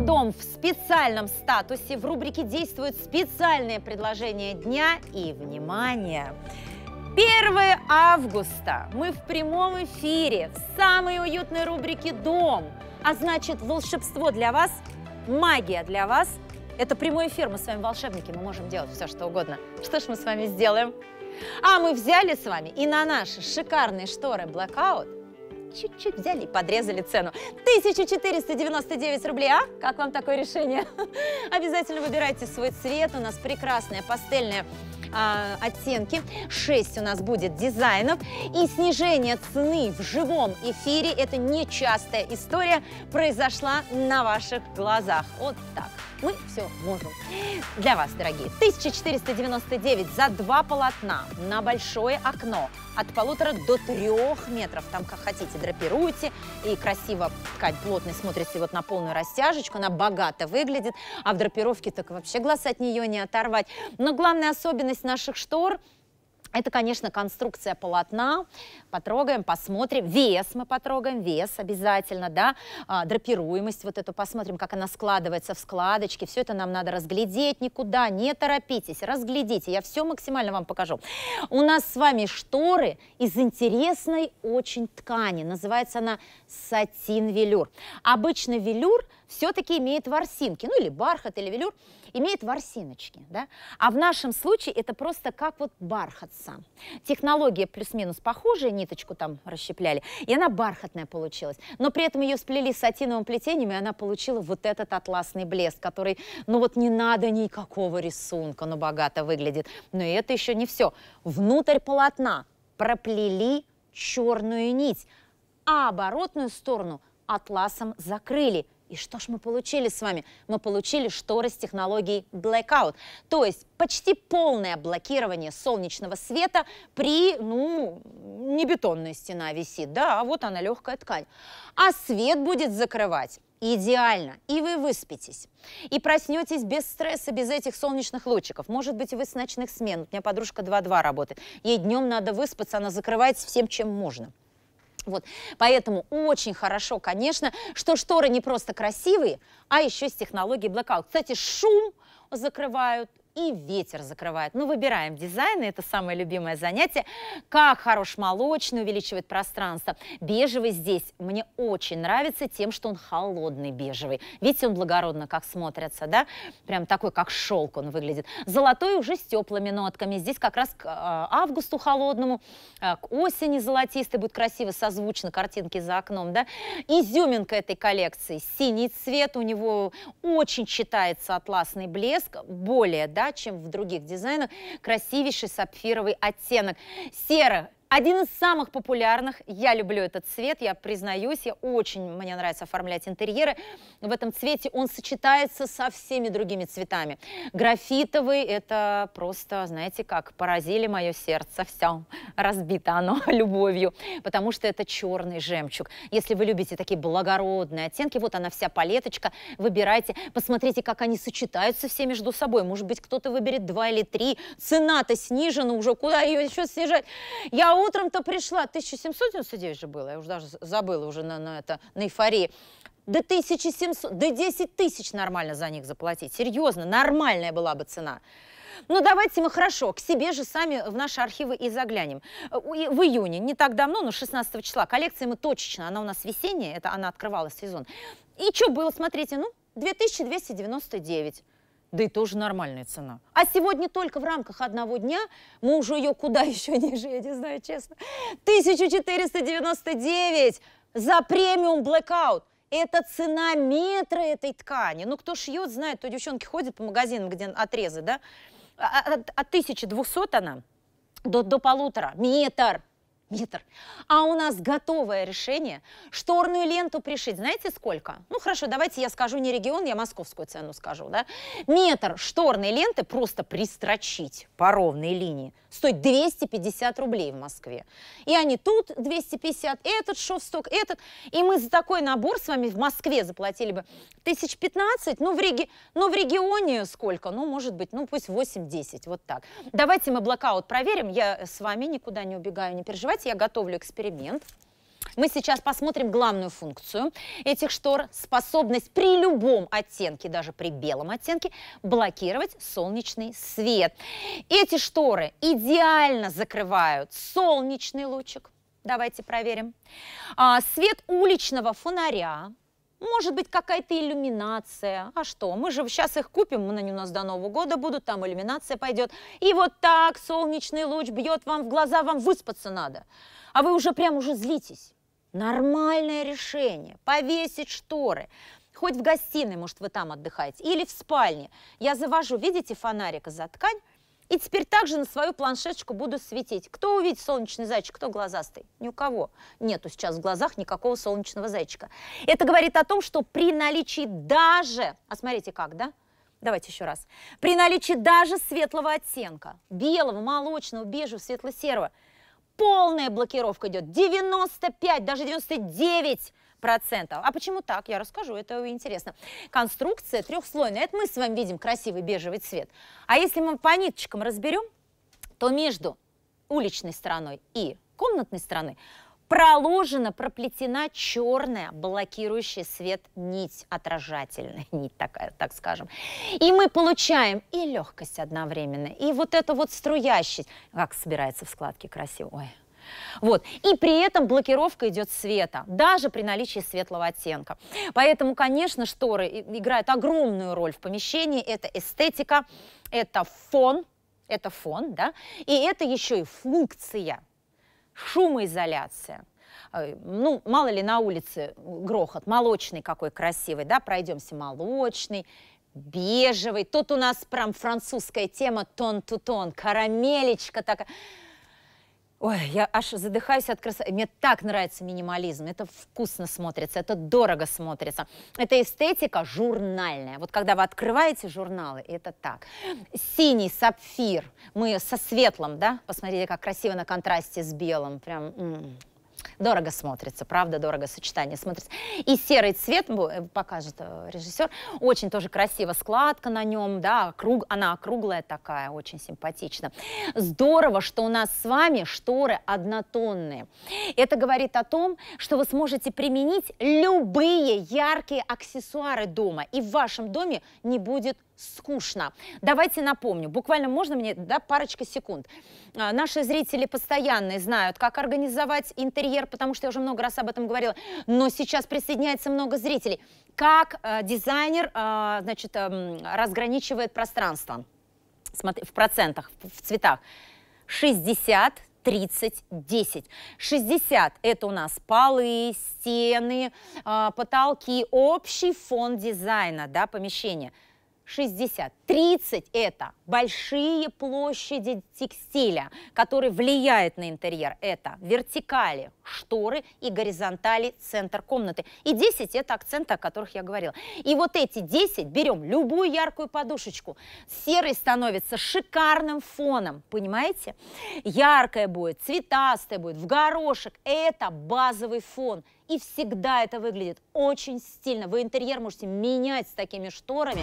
«Дом» в специальном статусе. В рубрике действуют специальные предложения дня и, внимание, 1 августа мы в прямом эфире в самой уютной рубрике «Дом». А значит, волшебство для вас, магия для вас – это прямой эфир. Мы с вами волшебники, мы можем делать все, что угодно. Что ж мы с вами сделаем? А мы взяли с вами и на наши шикарные шторы blackout чуть-чуть взяли и подрезали цену. 1499 рублей, а? Как вам такое решение? Обязательно выбирайте свой цвет. У нас прекрасная пастельная э, оттенки, 6 у нас будет дизайнов. И снижение цены в живом эфире – это нечастая история, произошла на ваших глазах. Вот так. Мы все можем. Для вас, дорогие, 1499 за два полотна на большое окно от полутора до трех метров. Там, как хотите, драпируйте и красиво ткань плотной смотрится вот на полную растяжечку. Она богато выглядит, а в драпировке так вообще глаз от нее не оторвать. Но главная особенность из наших штор это, конечно, конструкция полотна. Потрогаем, посмотрим. Вес мы потрогаем, вес обязательно, да. А, драпируемость вот эту посмотрим, как она складывается в складочки. Все это нам надо разглядеть никуда, не торопитесь, разглядите. Я все максимально вам покажу. У нас с вами шторы из интересной очень ткани. Называется она сатин-велюр. Обычный велюр – все-таки имеет ворсинки, ну или бархат, или велюр, имеет ворсиночки, да? А в нашем случае это просто как вот бархат сам. Технология плюс-минус похожая, ниточку там расщепляли, и она бархатная получилась. Но при этом ее сплели с сатиновым плетением, и она получила вот этот атласный блеск, который, ну вот не надо никакого рисунка, но богато выглядит. Но это еще не все. Внутрь полотна проплели черную нить, а оборотную сторону атласом закрыли – и что ж мы получили с вами? Мы получили шторы с технологией blackout, то есть почти полное блокирование солнечного света при, ну, не бетонная стена висит, да, а вот она легкая ткань. А свет будет закрывать идеально. И вы выспитесь. И проснетесь без стресса, без этих солнечных лучиков. Может быть, вы с ночных смен. У меня подружка 2-2 работает. Ей днем надо выспаться, она закрывается всем, чем можно. Вот. Поэтому очень хорошо, конечно, что шторы не просто красивые, а еще с технологией blackout. Кстати, шум закрывают, и ветер закрывает. Ну, выбираем дизайн, это самое любимое занятие. Как хорош молочный, увеличивает пространство. Бежевый здесь мне очень нравится тем, что он холодный бежевый. Видите, он благородно как смотрится, да? Прям такой, как шелк он выглядит. Золотой уже с теплыми нотками. Здесь как раз к а, августу холодному, а, к осени золотистый будет красиво созвучно картинки за окном, да? Изюминка этой коллекции синий цвет, у него очень читается атласный блеск, более, да, чем в других дизайнах, красивейший сапфировый оттенок. Серо один из самых популярных, я люблю этот цвет, я признаюсь, я очень, мне нравится оформлять интерьеры. В этом цвете он сочетается со всеми другими цветами. Графитовый, это просто, знаете как, поразили мое сердце, все, разбито оно любовью, потому что это черный жемчуг. Если вы любите такие благородные оттенки, вот она вся палеточка, выбирайте, посмотрите, как они сочетаются все между собой. Может быть, кто-то выберет два или три, цена-то снижена уже, куда ее еще снижать? Я утром-то пришла, 1799 же было, я уже даже забыла уже на, на это, на эйфории. До 1700, до 10 тысяч нормально за них заплатить. Серьезно, нормальная была бы цена. Ну, давайте мы хорошо, к себе же сами в наши архивы и заглянем. Э, в июне, не так давно, но 16 числа, коллекция мы точечно, она у нас весенняя, это она открывала сезон. И что было, смотрите, ну, 2299 да и тоже нормальная цена. А сегодня только в рамках одного дня, мы уже ее куда еще ниже, я не знаю, честно, 1499 за премиум блэкаут. Это цена метра этой ткани. Ну, кто шьет, знает, то девчонки ходят по магазинам, где отрезы, да? От, от 1200 она до, до полутора. Метр метр. А у нас готовое решение шторную ленту пришить. Знаете сколько? Ну хорошо, давайте я скажу не регион, я московскую цену скажу. Да? Метр шторной ленты просто пристрочить по ровной линии стоит 250 рублей в Москве. И они тут 250, этот шовсток, этот. И мы за такой набор с вами в Москве заплатили бы 1015, ну в, реги... ну, в регионе сколько? Ну, может быть, ну пусть 8-10, вот так. Давайте мы блокаут проверим, я с вами никуда не убегаю, не переживайте, я готовлю эксперимент. Мы сейчас посмотрим главную функцию этих штор – способность при любом оттенке, даже при белом оттенке, блокировать солнечный свет. Эти шторы идеально закрывают солнечный лучик, давайте проверим, а, свет уличного фонаря, может быть, какая-то иллюминация. А что? Мы же сейчас их купим, мы на нее у нас до Нового года будут, там иллюминация пойдет. И вот так солнечный луч бьет вам в глаза, вам выспаться надо. А вы уже прям уже злитесь. Нормальное решение. Повесить шторы. Хоть в гостиной, может, вы там отдыхаете. Или в спальне. Я завожу, видите, фонарик за ткань и теперь также на свою планшеточку буду светить. Кто увидит солнечный зайчик, кто глазастый? Ни у кого. Нету сейчас в глазах никакого солнечного зайчика. Это говорит о том, что при наличии даже... А смотрите как, да? Давайте еще раз. При наличии даже светлого оттенка, белого, молочного, бежевого, светло-серого, полная блокировка идет. 95, даже 99 процентов. А почему так? Я расскажу, это интересно. Конструкция трехслойная. Это мы с вами видим красивый бежевый цвет. А если мы по ниточкам разберем, то между уличной стороной и комнатной стороной проложена, проплетена черная блокирующая свет нить, отражательная нить такая, так скажем. И мы получаем и легкость одновременно, и вот эту вот струящесть. Как собирается в складке красиво. Ой, вот. И при этом блокировка идет света, даже при наличии светлого оттенка. Поэтому, конечно, шторы играют огромную роль в помещении. Это эстетика, это фон, это фон, да, и это еще и функция, шумоизоляция э, ну, мало ли на улице грохот, молочный какой красивый, да, пройдемся молочный, бежевый. Тут у нас прям французская тема тон-ту-тон, -тон, карамелечка такая. Ой, я аж задыхаюсь от красоты. Мне так нравится минимализм. Это вкусно смотрится, это дорого смотрится. Это эстетика журнальная. Вот когда вы открываете журналы, это так. Синий сапфир. Мы со светлым, да? Посмотрите, как красиво на контрасте с белым. Прям... М -м дорого смотрится, правда, дорого сочетание смотрится. И серый цвет э, покажет э, режиссер. Очень тоже красиво складка на нем, да, круг, она округлая такая, очень симпатично. Здорово, что у нас с вами шторы однотонные. Это говорит о том, что вы сможете применить любые яркие аксессуары дома, и в вашем доме не будет скучно. Давайте напомню, буквально можно мне, да, парочка секунд. А, наши зрители постоянные знают, как организовать интерьер, потому что я уже много раз об этом говорила, но сейчас присоединяется много зрителей. Как а, дизайнер, а, значит, эм, разграничивает пространство Смотри, в процентах, в цветах? 60, 30, 10. 60 – это у нас полы, стены, э, потолки, общий фон дизайна, да, помещения – 60, 30 это большие площади текстиля, которые влияют на интерьер. Это вертикали, шторы и горизонтали центр комнаты. И 10 – это акценты, о которых я говорила. И вот эти 10 берем любую яркую подушечку. Серый становится шикарным фоном, понимаете? Яркое будет, цветастое будет, в горошек. Это базовый фон. И всегда это выглядит очень стильно. Вы интерьер можете менять с такими шторами.